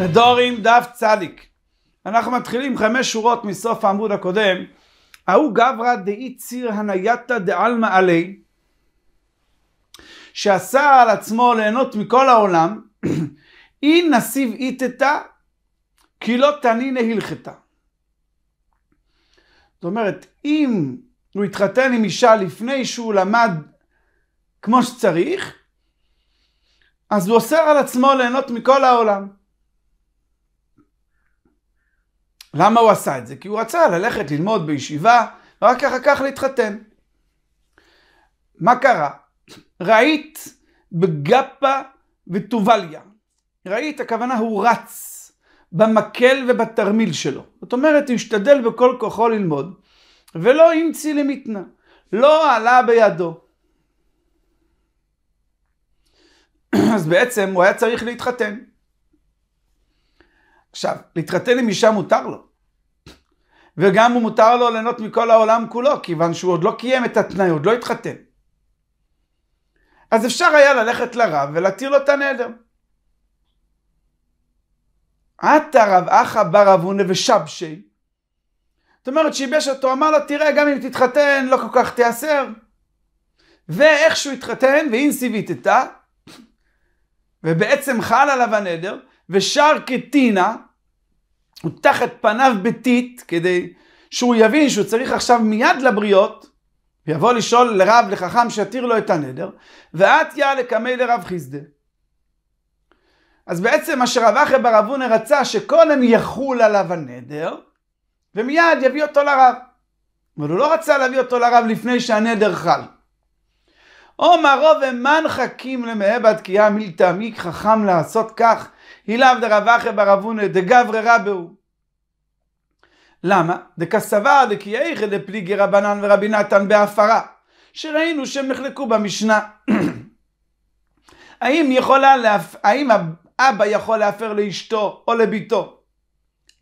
נדורים דף צדיק. אנחנו מתחילים חמש שורות מסוף העמוד הקודם. ההוא גברא דאי ציר הנייתא דעלמא עלי, שאסר על עצמו ליהנות מכל העולם, אי נסיב איתתא, כי לא תנינא הלכתא. זאת אומרת, אם הוא התחתן עם אישה לפני שהוא למד כמו שצריך, אז הוא אוסר על עצמו ליהנות מכל העולם. למה הוא עשה את זה? כי הוא רצה ללכת ללמוד בישיבה, ורק אחר כך להתחתן. מה קרה? ראית בגפה וטובליה. ראית, הכוונה הוא רץ במקל ובתרמיל שלו. זאת אומרת, הוא השתדל בכל כוחו ללמוד, ולא המציא למתנה. לא עלה בידו. אז בעצם הוא היה צריך להתחתן. עכשיו, להתחתן עם אישה מותר לו. וגם הוא מותר לו ליהנות מכל העולם כולו, כיוון שהוא עוד לא קיים את התנאי, עוד לא התחתן. אז אפשר היה ללכת לרב ולהתיר לו את הנדר. עתה רב אחא בר אבונה ושבשי. זאת אומרת, שיבש אותו, אמר לו, תראה, גם אם תתחתן, לא כל כך תיאסר. ואיך שהוא התחתן, ואינסי ויטטה, ובעצם חל עליו הנדר, ושר קטינה, הוא תחת פניו בטיט, כדי שהוא יבין שהוא צריך עכשיו מיד לבריות, ויבוא לשאול לרב, לחכם, שיתיר לו את הנדר, יא לקמי לרב חיסדה. אז בעצם מה שרב אחי בר אבונה רצה, שקודם יחול עליו הנדר, ומיד יביא אותו לרב. אבל הוא לא רצה להביא אותו לרב לפני שהנדר חל. עומר רוב חכים למהבד כי היה חכם לעשות כך הילאו דרבחי ברבונה דגברי רבהו. למה? דקסבר דקייחי דפליגי רבנן ורבי נתן בהפרה, שראינו שהם נחלקו במשנה. האם, יכולה להפ... האם אבא יכול להפר לאשתו או לביתו?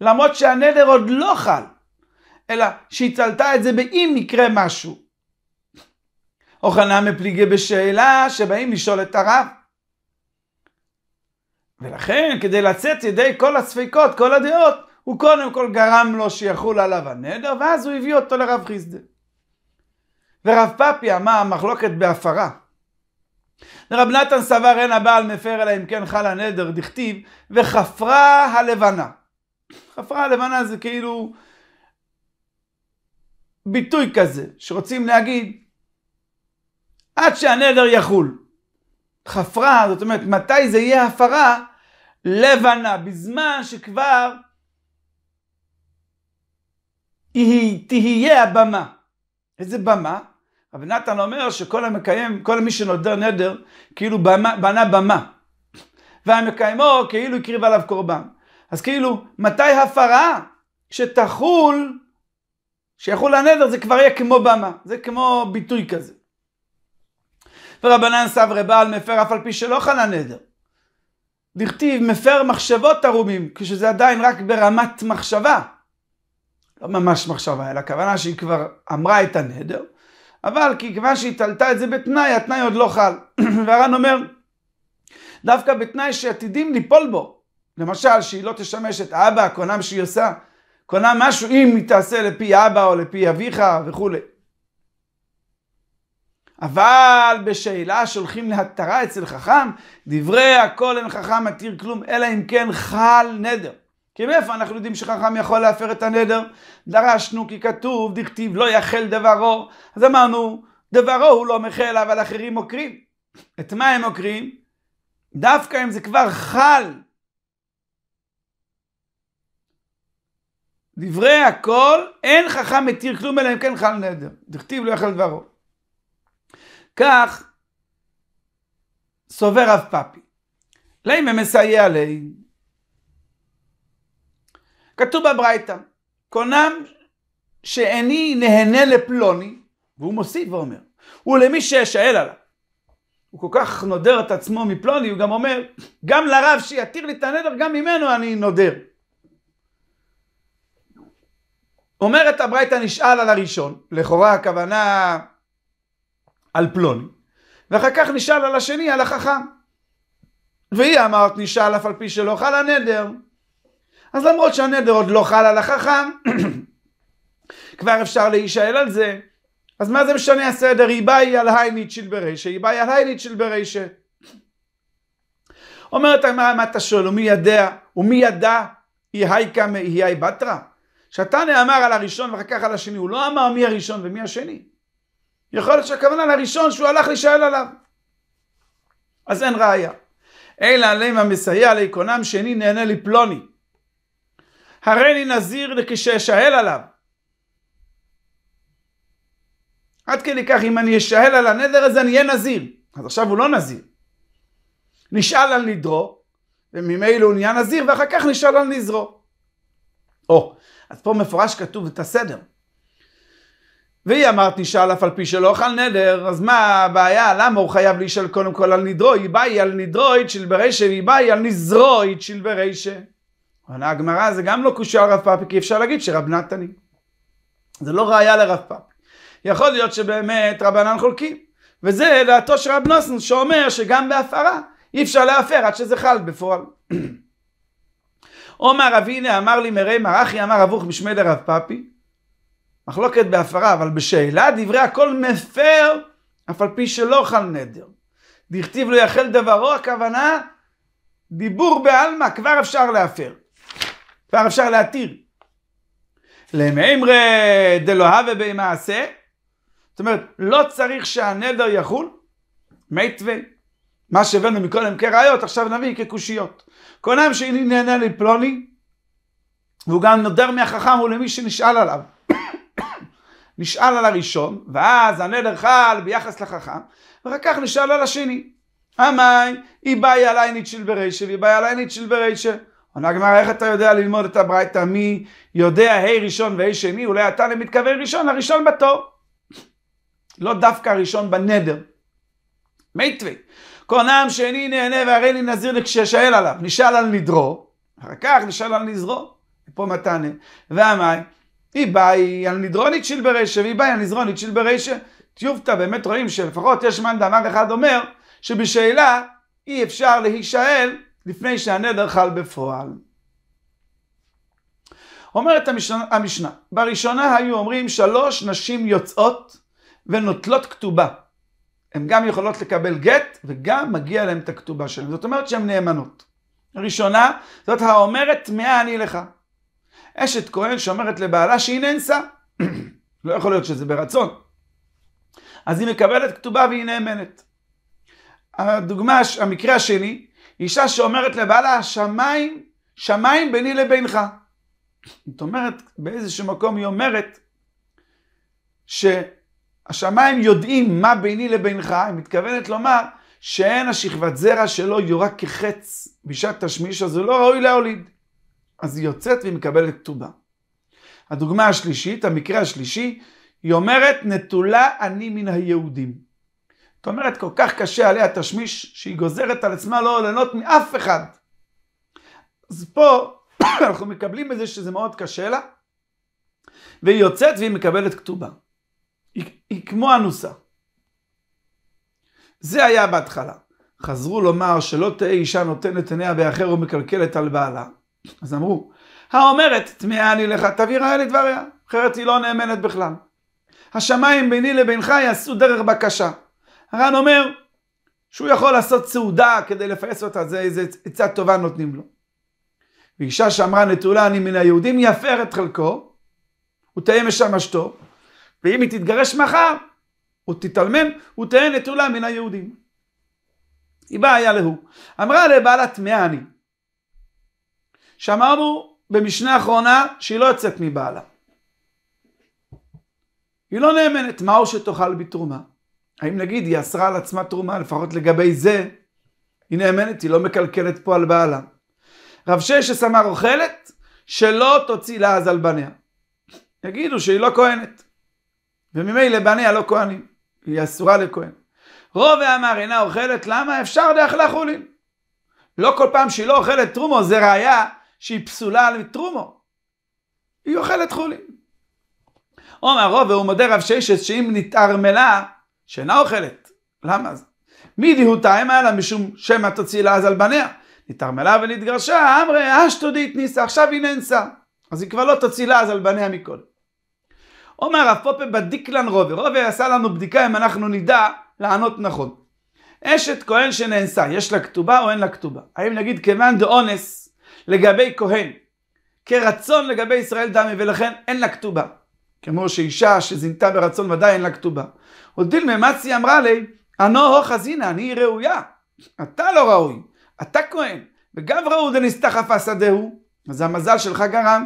למרות שהנדר עוד לא חל, אלא שהיא צלתה את זה באם יקרה משהו. אוכנה מפליגי בשאלה שבאים לשאול את הרב. ולכן, כדי לצאת ידי כל הספיקות כל הדעות, הוא קודם כל גרם לו שיחול עליו הנדר, ואז הוא הביא אותו לרב חיסדה. ורב פאפי אמר מחלוקת בהפרה. רב נתן סבר אין הבעל מפר אלא אם כן חל הנדר, דכתיב, וחפרה הלבנה. חפרה הלבנה זה כאילו ביטוי כזה, שרוצים להגיד, עד שהנדר יחול. חפרה, זאת אומרת, מתי זה יהיה הפרה? לבנה, בזמן שכבר היא תהיה הבמה. איזה במה? רב נתן אומר שכל המקיים, כל מי שנודר נדר, כאילו במה, בנה במה. והמקיימו כאילו הקריב עליו קורבן. אז כאילו, מתי הפרה? שתחול, שיחול הנדר זה כבר יהיה כמו במה, זה כמו ביטוי כזה. ורבנן סברי בעל מפר אף על פי שלא חנה נדר. דכתיב מפר מחשבות תרומים, כשזה עדיין רק ברמת מחשבה. לא ממש מחשבה, אלא הכוונה שהיא כבר אמרה את הנדר, אבל כיוון שהיא תלתה את זה בתנאי, התנאי עוד לא חל. והר"ן אומר, דווקא בתנאי שעתידים ליפול בו, למשל שהיא לא תשמש את האבא, הקונם שהיא עושה, קונה משהו אם היא תעשה לפי אבא או לפי אביך וכולי. אבל בשאלה שהולכים להתרה אצל חכם, דברי הכל אין חכם מתיר כלום, אלא אם כן חל נדר. כי מאיפה אנחנו יודעים שחכם יכול להפר את הנדר? דרשנו כי כתוב, דכתיב לא יחל דברו. אז אמרנו, דברו הוא לא מחל, אבל אחרים עוקרים. את מה הם עוקרים? דווקא אם זה כבר חל. דברי הכל, אין חכם מתיר כלום אלא אם כן חל נדר. דכתיב לא יחל דברו. כך סובר רב פאפי. לימה מסייע לי. כתוב בברייתא, קונם שאיני נהנה לפלוני, והוא מוסיף ואומר, ולמי שישאל עליו. הוא כל כך נודר את עצמו מפלוני, הוא גם אומר, גם לרב שיתיר לי את הנדר, גם ממנו אני נודר. אומרת הברייתא נשאל על הראשון, לכאורה הכוונה על פלוני, ואחר כך נשאל על השני, על החכם. והיא אמרת, נשאל אף על פי שלא חל הנדר. אז למרות שהנדר עוד לא חל על החכם, כבר אפשר להישאל על זה. אז מה זה משנה הסדר? היא באי על הייניצ'יל ברישה, היא באי על הייניצ'יל ברישה. אומרת הגמרא, מה אתה שואל? ומי יודע? ומי ידע? היא הייקה היי בתרא? שהתנא אמר על הראשון ואחר כך על השני, הוא לא אמר מי הראשון ומי השני. יכול להיות שהכוונה לראשון שהוא הלך להישאל עליו. אז אין ראיה. אלא עליהם המסייע לעיקונם שני נהנה לי פלוני. הריני נזיר כשאשאל עליו. עד כדי כך אם אני אשאל על הנדר הזה אני אהיה נזיר. אז עכשיו הוא לא נזיר. נשאל על נדרו, וממילא הוא נהיה נזיר, ואחר כך נשאל על נזרו. או, oh, אז פה מפורש כתוב את הסדר. והיא אמרת נשאל אף על פי שלא אוכל נדר, אז מה הבעיה? למה הוא חייב להישאל קודם כל על נדרו? היא באה היא על נדרו נדרוית שלברישה והיא באה היא על נזרו נזרוית שלברישה. עונה הגמרא זה גם לא קושי על רב פאפי, כי אפשר להגיד שרב נתני. זה לא ראיה לרב פאפי. יכול להיות שבאמת רבנן חולקים. וזה דעתו של רב נוסן שאומר שגם בהפרה אי אפשר להפר עד שזה חל בפועל. עומר אבינה אמר לי מרי מרחי אמר אבוך בשמי דרב פאפי מחלוקת בהפרה, אבל בשאלה דברי הכל מפר, אף על פי שלא חל נדר. דכתיב לא יחל דברו, הכוונה, דיבור בעלמא, כבר אפשר להפר. כבר אפשר להתיר. למימרי דלוהבה במעשה, זאת אומרת, לא צריך שהנדר יחול, מיתווה. מה שהבאנו מקודם כראיות, עכשיו נביא כקושיות. כל העם שאיני נהנה לפלוני, והוא גם נודר מהחכם ולמי שנשאל עליו. נשאל על הראשון, ואז הנדר חל ביחס לחכם, ואחר כך נשאל על השני. אמי, איבאי עלי ניטשיל ברישל, איבאי עלי ניטשיל ברישל. עונה הגמרא, איך אתה יודע ללמוד את הברייתא מי יודע ה' hey, ראשון וה' שני, אולי אתה למתכוון לא ראשון, הראשון בתור. לא דווקא הראשון בנדר. מיטווה. קונם שני נהנה והרי לי נזיר לכשישאל עליו. נשאל על נדרו, אחר כך נשאל על נזרו. פה מתנה. ואמי, היא על נדרונית של ברישה, והיא על נדרונית של ברישה. טיובטה באמת רואים שלפחות יש מאן דאמר אחד אומר שבשאלה אי אפשר להישאל לפני שהנדר חל בפועל. אומרת המשנה, המשנה, בראשונה היו אומרים שלוש נשים יוצאות ונוטלות כתובה. הן גם יכולות לקבל גט וגם מגיע להן את הכתובה שלהן. זאת אומרת שהן נאמנות. הראשונה, זאת האומרת טמאה אני לך. אשת כהן שאומרת לבעלה שהיא נאנסה. לא יכול להיות שזה ברצון. אז היא מקבלת כתובה והיא נאמנת. הדוגמה, המקרה השני, אישה שאומרת לבעלה, שמיים, שמיים ביני לבינך. זאת אומרת, באיזשהו מקום היא אומרת שהשמיים יודעים מה ביני לבינך, היא מתכוונת לומר שאין השכבת זרע שלו יורק כחץ בשעת תשמיש, אז הוא לא ראוי להוליד. אז היא יוצאת והיא מקבלת כתובה. הדוגמה השלישית, המקרה השלישי, היא אומרת, נטולה אני מן היהודים. זאת אומרת, כל כך קשה עליה תשמיש, שהיא גוזרת על עצמה לא ליהנות מאף אחד. אז פה אנחנו מקבלים את זה שזה מאוד קשה לה, והיא יוצאת והיא מקבלת כתובה. היא, היא כמו אנוסה. זה היה בהתחלה. חזרו לומר שלא תהא אישה נותנת עיניה באחר ומקלקלת על בעלה. אז אמרו, האומרת טמאה לי לך, תביא לי לדבריה, אחרת היא לא נאמנת בכלל. השמיים ביני לבינך יעשו דרך בקשה. הר"ן אומר שהוא יכול לעשות סעודה כדי לפייס אותה, זה איזה עצה טובה נותנים לו. ואישה שאמרה נטולה אני מן היהודים יפר את חלקו, הוא תהיה משמשתו, ואם היא תתגרש מחר, הוא תתאלמן, הוא תהיה נטולה מן היהודים. היא באה היה להוא. אמרה לבעלה טמאה אני. שאמרנו במשנה האחרונה שהיא לא יוצאת מבעלה. היא לא נאמנת, מה מהו שתאכל בתרומה? האם נגיד היא אסרה על עצמה תרומה, לפחות לגבי זה, היא נאמנת, היא לא מקלקלת פה על בעלה. רב ששס אמר אוכלת, שלא תוציא לעז על בניה. יגידו שהיא לא כהנת. וממילא בניה לא כהנים, היא אסורה לכהן. רוב אמר אינה אוכלת, למה? אפשר דרך לחולין. לא כל פעם שהיא לא אוכלת תרומו, זה ראייה שהיא פסולה על תרומו. היא אוכלת חולין. עומר רוב והוא מודה רב ששת שאם נתערמלה, שאינה אוכלת. למה זה? מי דהותה היה לה משום שמא תוציא לה אז על בניה. נתערמלה ונתגרשה, אמרי אשתודית ניסה, עכשיו היא נאנסה. אז היא כבר לא תוציא לה אז על בניה מכל. עומר רב פופה בדיקלן רובי, רובי עשה לנו בדיקה אם אנחנו נדע לענות נכון. אשת כהן שנאנסה, יש לה כתובה או אין לה כתובה? האם נגיד כיוון דאונס, לגבי כהן, כרצון לגבי ישראל דמי, ולכן אין לה כתובה. כמו שאישה שזינתה ברצון ודאי אין לה כתובה. עוד דילמה מצי אמרה לי, אנו הו חזינה, אני ראויה. אתה לא ראוי, אתה כהן. וגם ראו דנסתחפה אסדהו, אז המזל שלך גרם.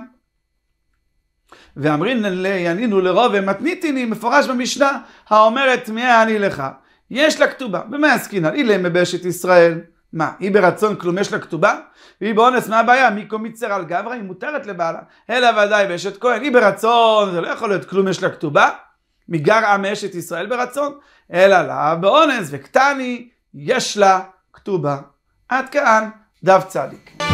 ואמרין לינינו לרוב ומתניתיני מפורש במשנה, האומרת מי אני לך. יש לה כתובה, במה עסקינן? אילם מבשת ישראל. מה, היא ברצון כלום יש לה כתובה? והיא באונס, מה הבעיה? מיקו מצר על גברא, היא מותרת לבעלה. אלא ודאי באשת כהן, היא ברצון, זה לא יכול להיות כלום יש לה כתובה. מגר עם אשת ישראל ברצון, אלא לה באונס, וקטני, יש לה כתובה. עד כאן, דף צדיק.